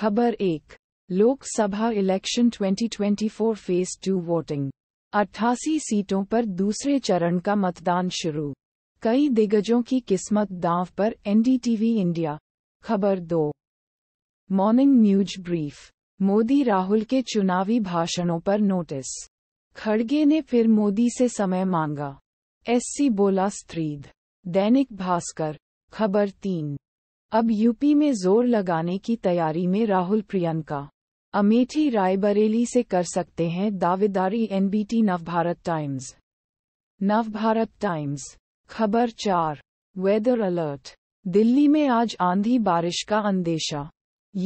खबर एक Lok Sabha election 2024 phase two voting अट्ठासी सीटों पर दूसरे चरण का मतदान शुरू कई दिग्गजों की किस्मत दांव पर एनडीटीवी इंडिया खबर दो morning news brief Modi Rahul के चुनावी भाषणों पर नोटिस खड़गे ने फिर मोदी से समय मांगा एससी बोला स्त्रीद दैनिक भास्कर खबर तीन अब यूपी में जोर लगाने की तैयारी में राहुल प्रियंका अमेठी रायबरेली से कर सकते हैं दावेदारी NBT Navbharat Times Navbharat Times खबर चार वेदर अलर्ट दिल्ली में आज आंधी बारिश का अंदेशा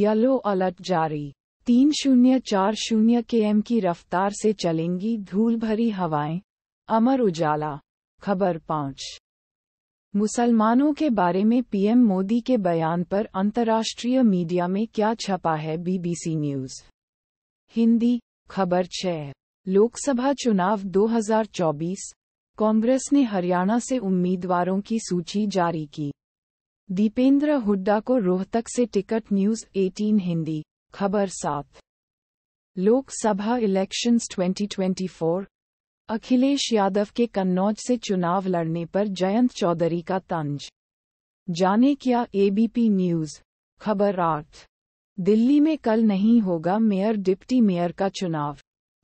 येलो अलर्ट जारी तीन शून्य चार शून्य के एम की रफ्तार से चलेंगी धूल भरी हवाएं अमर उजाला खबर पाँच मुसलमानों के बारे में पीएम मोदी के बयान पर अंतर्राष्ट्रीय मीडिया में क्या छपा है बीबीसी न्यूज हिंदी खबर छह लोकसभा चुनाव 2024 कांग्रेस ने हरियाणा से उम्मीदवारों की सूची जारी की दीपेंद्र हुड्डा को रोहतक से टिकट न्यूज 18 हिंदी खबर सात लोकसभा इलेक्शंस 2024 अखिलेश यादव के कन्नौज से चुनाव लड़ने पर जयंत चौधरी का तंज जाने क्या एबीपी न्यूज खबर आठ दिल्ली में कल नहीं होगा मेयर डिप्टी मेयर का चुनाव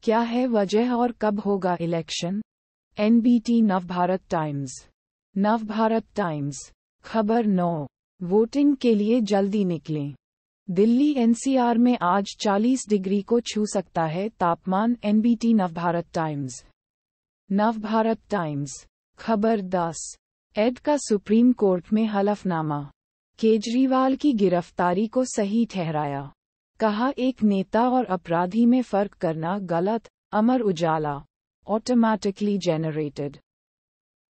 क्या है वजह और कब होगा election NBT Navbharat Times Navbharat Times खबर नौ वोटिंग के लिए जल्दी निकलें दिल्ली एनसीआर में आज 40 डिग्री को छू सकता है तापमान NBT Navbharat Times Navbharat Times खबर दस एड का सुप्रीम कोर्ट में हलफनामा केजरीवाल की गिरफ्तारी को सही ठहराया कहा एक नेता और अपराधी में फर्क करना गलत अमर उजाला ऑटोमैटिकली जेनरेटेड